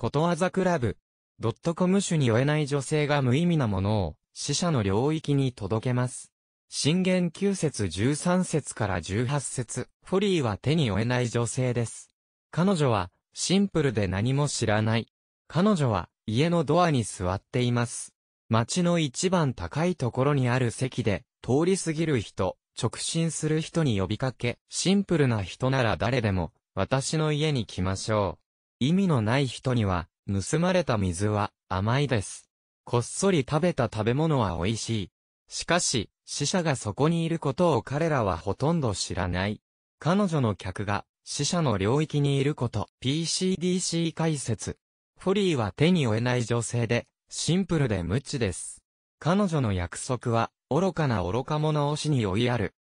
ことわざクラブ。ドットコム種に負えない女性が無意味なものを、死者の領域に届けます。信玄9節13節から18節フォリーは手に負えない女性です。彼女は、シンプルで何も知らない。彼女は、家のドアに座っています。街の一番高いところにある席で、通り過ぎる人、直進する人に呼びかけ、シンプルな人なら誰でも、私の家に来ましょう。意味のない人には、盗まれた水は甘いです。こっそり食べた食べ物は美味しい。しかし、死者がそこにいることを彼らはほとんど知らない。彼女の客が死者の領域にいること。PCDC 解説。フォリーは手に負えない女性で、シンプルで無知です。彼女の約束は、愚かな愚か者を死に追いやる。